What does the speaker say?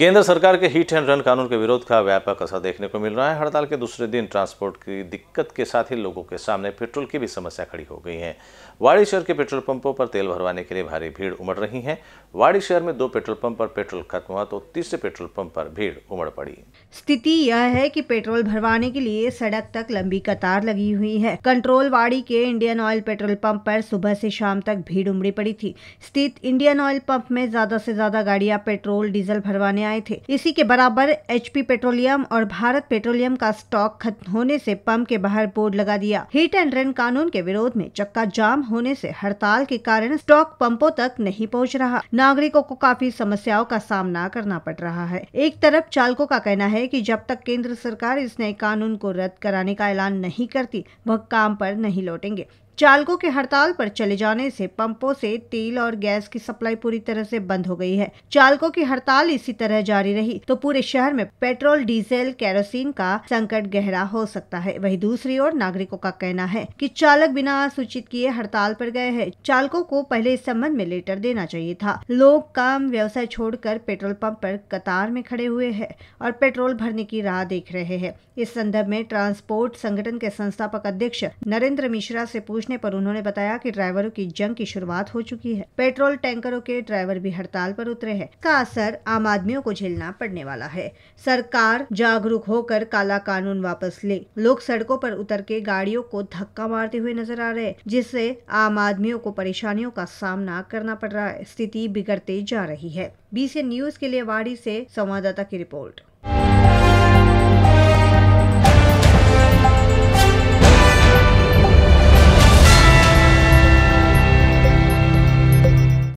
केंद्र सरकार के हिट एंड रन कानून के विरोध का व्यापक असर देखने को मिल रहा है हड़ताल के दूसरे दिन ट्रांसपोर्ट की दिक्कत के साथ ही लोगों के सामने पेट्रोल की भी समस्या खड़ी हो गई है वाड़ी शहर के पेट्रोल पंपों पर तेल भरवाने के लिए भारी भीड़ उमड़ रही है वाड़ी शहर में दो पेट्रोल पंप पर पेट्रोल खत्म हुआ तो तीसरे पेट्रोल पंप पर भीड़ उमड़ पड़ी स्थिति यह है की पेट्रोल भरवाने के लिए सड़क तक लंबी कतार लगी हुई है कंट्रोल वाड़ी के इंडियन ऑयल पेट्रोल पंप पर सुबह से शाम तक भीड़ उमड़ी पड़ी थी स्थित इंडियन ऑयल पंप में ज्यादा से ज्यादा गाड़ियां पेट्रोल डीजल भरवाने आए थे इसी के बराबर एचपी पेट्रोलियम और भारत पेट्रोलियम का स्टॉक खत्म होने से पंप के बाहर बोर्ड लगा दिया हीट एंड रन कानून के विरोध में चक्का जाम होने से हड़ताल के कारण स्टॉक पंपों तक नहीं पहुंच रहा नागरिकों को काफी समस्याओं का सामना करना पड़ रहा है एक तरफ चालकों का कहना है कि जब तक केंद्र सरकार इस नए कानून को रद्द कराने का ऐलान नहीं करती वह काम पर नहीं लौटेंगे चालकों के हड़ताल पर चले जाने से पंपों से तेल और गैस की सप्लाई पूरी तरह से बंद हो गई है चालकों की हड़ताल इसी तरह जारी रही तो पूरे शहर में पेट्रोल डीजल केरोसिन का संकट गहरा हो सकता है वही दूसरी ओर नागरिकों का कहना है कि चालक बिना सूचित किए हड़ताल पर गए हैं चालकों को पहले इस संबंध में लेटर देना चाहिए था लोग काम व्यवसाय छोड़कर पेट्रोल पंप पर कतार में खड़े हुए हैं और पेट्रोल भरने की राह देख रहे हैं इस संदर्भ में ट्रांसपोर्ट संगठन के संस्थापक अध्यक्ष नरेंद्र मिश्रा से पूछ पूछने पर उन्होंने बताया कि ड्राइवरों की जंग की शुरुआत हो चुकी है पेट्रोल टैंकरों के ड्राइवर भी हड़ताल पर उतरे हैं का असर आम आदमियों को झेलना पड़ने वाला है सरकार जागरूक होकर काला कानून वापस ले लोग सड़कों पर उतर के गाड़ियों को धक्का मारते हुए नजर आ रहे हैं जिससे आम आदमियों को परेशानियों का सामना करना पड़ रहा है स्थिति बिगड़ते जा रही है बीसी न्यूज के लिए वाड़ी से संवाददाता की रिपोर्ट